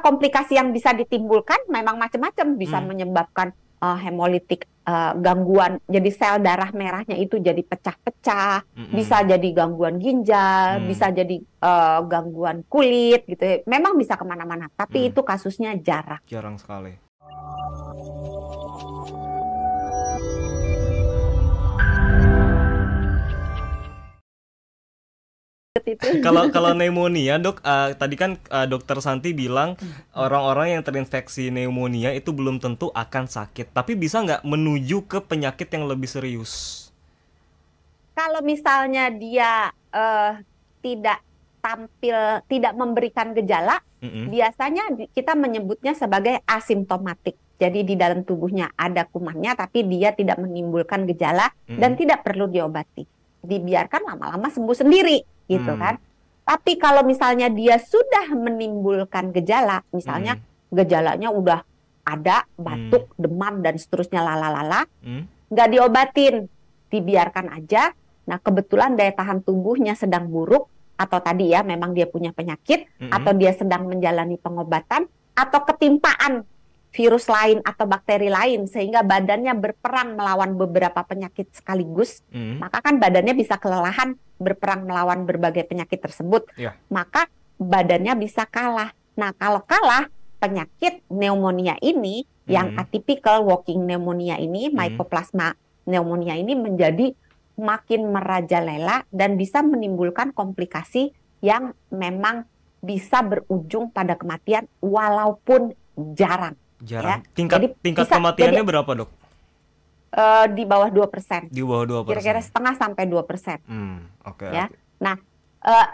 komplikasi yang bisa ditimbulkan memang macam-macam bisa hmm. menyebabkan uh, eh, hemolitik uh, eh, gangguan jadi sel darah merahnya itu jadi pecah-pecah -hmm. bisa jadi gangguan ginjal hmm. bisa jadi uh, gangguan kulit gitu memang bisa kemana-mana tapi hmm. itu kasusnya jarang jarang sekali banget itu. Kalau kalau pneumonia, Dok, uh, tadi kan uh, dokter Santi bilang orang-orang yang terinfeksi pneumonia itu belum tentu akan sakit, tapi bisa nggak menuju ke penyakit yang lebih serius? Kalau misalnya dia uh, tidak tampil, tidak memberikan gejala, mm -hmm. biasanya kita menyebutnya sebagai asimptomatik. Jadi di dalam tubuhnya ada kumannya, tapi dia tidak menimbulkan gejala mm -hmm. dan tidak perlu diobati dibiarkan lama-lama sembuh sendiri gitu hmm. kan. Tapi kalau misalnya dia sudah menimbulkan gejala, misalnya hmm. gejalanya udah ada batuk, hmm. demam dan seterusnya lalalala, hmm. diobatin, dibiarkan aja. Nah kebetulan daya tahan tubuhnya sedang buruk atau tadi ya memang dia punya penyakit hmm. atau dia sedang menjalani pengobatan atau ketimpaan virus lain atau bakteri lain sehingga badannya berperang melawan beberapa penyakit sekaligus, mm. maka kan badannya bisa kelelahan berperang melawan berbagai penyakit tersebut. Yeah. Maka badannya bisa kalah. Nah, kalau kalah penyakit pneumonia ini mm. yang hmm. atypical walking pneumonia ini, mm. mycoplasma pneumonia ini menjadi makin merajalela dan bisa menimbulkan komplikasi yang memang bisa berujung pada kematian walaupun jarang. Jarang. Ya. Tingkat jadi, tingkat bisa, kematiannya jadi, berapa, Dok? Uh, di bawah dua persen. Di bawah dua persen. Kira-kira setengah sampai 2%. Hmm, oke. Okay, ya. Okay. Nah, uh,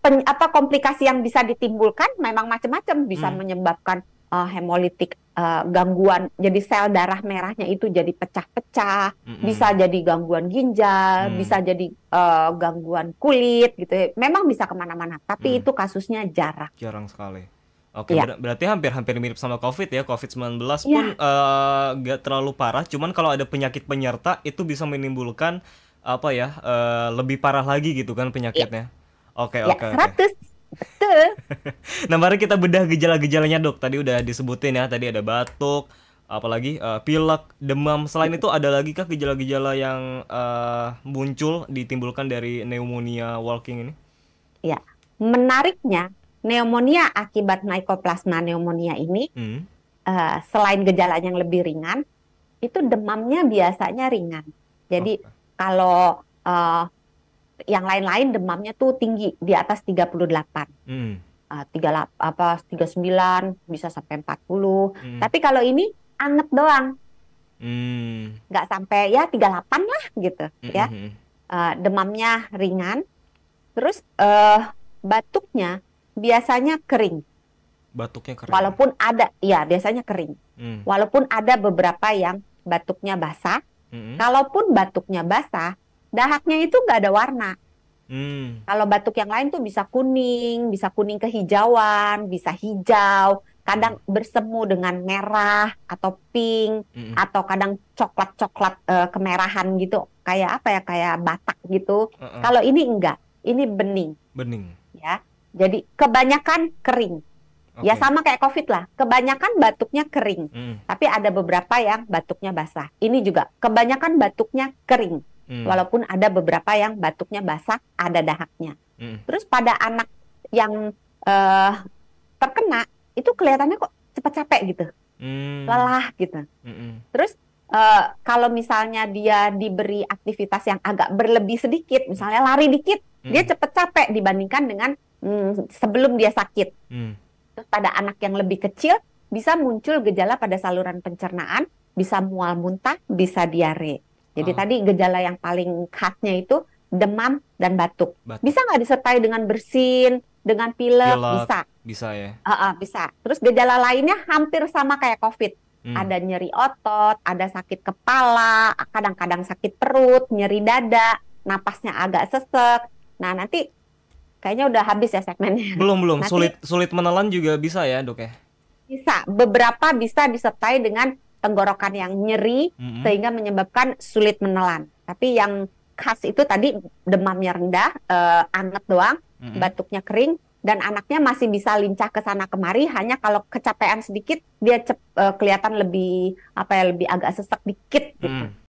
pen, apa komplikasi yang bisa ditimbulkan memang macam-macam bisa hmm. menyebabkan uh, hemolitik uh, gangguan jadi sel darah merahnya itu jadi pecah-pecah mm -hmm. bisa jadi gangguan ginjal mm. bisa jadi uh, gangguan kulit gitu memang bisa kemana-mana tapi mm. itu kasusnya jarang jarang sekali Oke, ya. ber berarti hampir-hampir mirip sama COVID ya. COVID-19 pun ya. uh, eh, gak terlalu parah, cuman kalau ada penyakit penyerta itu bisa menimbulkan apa ya, uh, lebih parah lagi gitu kan penyakitnya. Iya. Iya, oke, oke. Ya, okay, 100. Okay. Betul. nah, mari kita bedah gejala-gejalanya, Dok. Tadi udah disebutin ya, tadi ada batuk, apalagi uh, pilek, demam. Selain itu ada lagi kah gejala-gejala yang uh, muncul ditimbulkan dari pneumonia walking ini? Ya, menariknya pneumonia akibat mycoplasma pneumonia ini hmm. uh, selain gejala yang lebih ringan itu demamnya biasanya ringan. Jadi okay. kalau uh, yang lain-lain demamnya tuh tinggi di atas 38. Hmm. Uh, eh, 3 apa 39 bisa sampai 40. Hmm. Tapi kalau ini anget doang. Hmm. sampai ya 38 lah gitu hmm. ya. Uh, demamnya ringan. Terus uh, batuknya biasanya kering. Batuknya kering. Walaupun ada, ya biasanya kering. Hmm. Walaupun ada beberapa yang batuknya basah, hmm. kalaupun batuknya basah, dahaknya itu nggak ada warna. Hmm. Kalau batuk yang lain tuh bisa kuning, bisa kuning kehijauan, bisa hijau, kadang hmm. bersemu dengan merah atau pink -hmm. atau kadang coklat coklat uh, eh, kemerahan gitu kayak apa ya kayak batak gitu uh -uh. kalau ini enggak ini bening bening ya jadi kebanyakan kering. Okay. Ya sama kayak COVID lah, kebanyakan batuknya kering, Hmm. tapi ada beberapa yang batuknya basah. Ini juga kebanyakan batuknya kering, Hmm. walaupun ada beberapa yang batuknya basah, ada dahaknya. Hmm. Terus pada anak yang uh, terkena itu kelihatannya kok cepat capek gitu, Hmm. lelah gitu. -hmm. Terus uh, kalau misalnya dia diberi aktivitas yang agak berlebih sedikit, misalnya lari dikit, hmm. dia cepat capek dibandingkan dengan hmm, sebelum dia sakit. Hmm. Pada anak yang lebih kecil bisa muncul gejala pada saluran pencernaan, bisa mual muntah, bisa diare. Jadi oh. tadi gejala yang paling khasnya itu demam dan batuk. batuk. Bisa nggak disertai dengan bersin, dengan pilek? pilek. bisa. Bisa ya. Uh, uh, bisa. Terus gejala lainnya hampir sama kayak COVID. Hmm. Ada nyeri otot, ada sakit kepala, kadang-kadang sakit perut, nyeri dada, napasnya agak sesek. Nah nanti Kayaknya udah habis ya segmennya. Belum belum. Nanti, sulit sulit menelan juga bisa ya dok ya? Bisa. Beberapa bisa disertai dengan tenggorokan yang nyeri mm-hmm. sehingga menyebabkan sulit menelan. Tapi yang khas itu tadi demamnya rendah, uh, anget doang, mm-hmm. batuknya kering, dan anaknya masih bisa lincah ke sana kemari hanya kalau kecapean sedikit dia cep, uh, kelihatan lebih apa ya lebih agak sesek dikit gitu. Hmm.